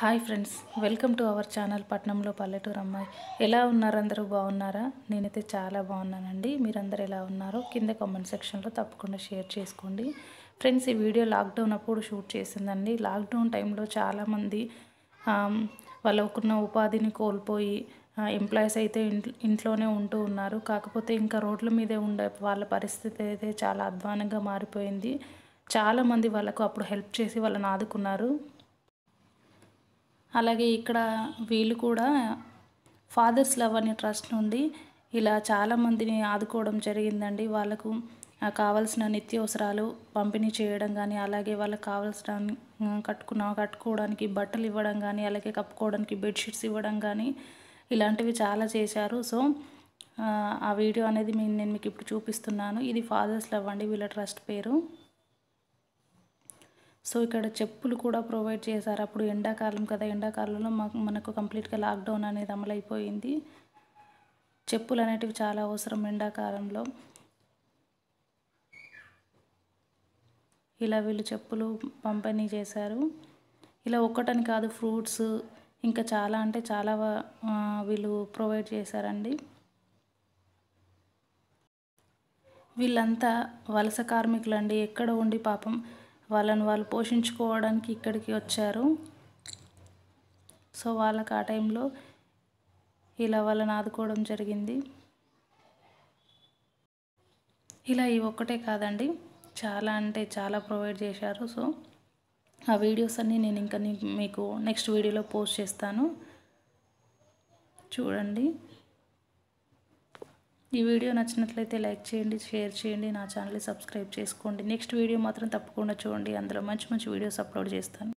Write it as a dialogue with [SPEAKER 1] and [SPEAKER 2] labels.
[SPEAKER 1] hi friends welcome to our channel పట్నంలో పల్లెటూరు అమ్మాయి ఎలా ఉన్నారు అందరూ బాగున్నారా నేనైతే చాలా బాగున్నానండి మీరందరూ ఎలా ఉన్నారో కింద కామెంట్ సెక్షన్లో తప్పకుండా షేర్ చేసుకోండి ఫ్రెండ్స్ ఈ వీడియో లాక్డౌన్ అప్పుడు షూట్ చేసిందండి లాక్డౌన్ టైంలో చాలామంది వాళ్ళకున్న ఉపాధిని కోల్పోయి ఎంప్లాయీస్ అయితే ఇంట్లోనే ఉంటూ ఉన్నారు కాకపోతే ఇంకా రోడ్ల మీదే ఉండే వాళ్ళ పరిస్థితి అయితే చాలా అధ్వానంగా మారిపోయింది చాలామంది వాళ్ళకు అప్పుడు హెల్ప్ చేసి వాళ్ళని ఆదుకున్నారు అలాగే ఇక్కడ వీళ్ళు కూడా ఫాదర్స్ లవ్ అనే ట్రస్ట్ నుండి ఇలా చాలామందిని ఆదుకోవడం జరిగిందండి వాళ్ళకు కావలసిన నిత్యవసరాలు పంపిణీ చేయడం కానీ అలాగే వాళ్ళకి కావాల్సిన కట్టుకున్న కట్టుకోవడానికి బట్టలు ఇవ్వడం కానీ అలాగే కప్పుకోవడానికి బెడ్షీట్స్ ఇవ్వడం కానీ ఇలాంటివి చాలా చేశారు సో ఆ వీడియో అనేది నేను మీకు ఇప్పుడు చూపిస్తున్నాను ఇది ఫాదర్స్ లవ్ అండి వీళ్ళ ట్రస్ట్ పేరు సో ఇక్కడ చెప్పులు కూడా ప్రొవైడ్ చేశారు అప్పుడు ఎండాకాలం కదా ఎండాకాలంలో మాకు మనకు కంప్లీట్గా లాక్డౌన్ అనేది అమలైపోయింది చెప్పులు అనేటివి చాలా అవసరం ఎండాకాలంలో ఇలా వీళ్ళు చెప్పులు పంపిణీ చేశారు ఇలా ఒక్కటని కాదు ఫ్రూట్స్ ఇంకా చాలా అంటే చాలా వీళ్ళు ప్రొవైడ్ చేశారండి వీళ్ళంతా వలస కార్మికులు అండి ఎక్కడ ఉండి పాపం వాళ్ళని వాళ్ళు పోషించుకోవడానికి ఇక్కడికి వచ్చారు సో వాళ్ళకి ఆ టైంలో ఇలా వాళ్ళని ఆదుకోవడం జరిగింది ఇలా ఇవి ఒక్కటే కాదండి చాలా అంటే చాలా ప్రొవైడ్ చేశారు సో ఆ వీడియోస్ అన్నీ నేను ఇంకా మీకు నెక్స్ట్ వీడియోలో పోస్ట్ చేస్తాను చూడండి ఈ వీడియో నచ్చినట్లయితే లైక్ చేయండి షేర్ చేయండి నా ఛానల్ని సబ్స్క్రైబ్ చేసుకోండి నెక్స్ట్ వీడియో మాత్రం తప్పకుండా చూడండి అందులో మంచి మంచి వీడియోస్ అప్లోడ్ చేస్తాను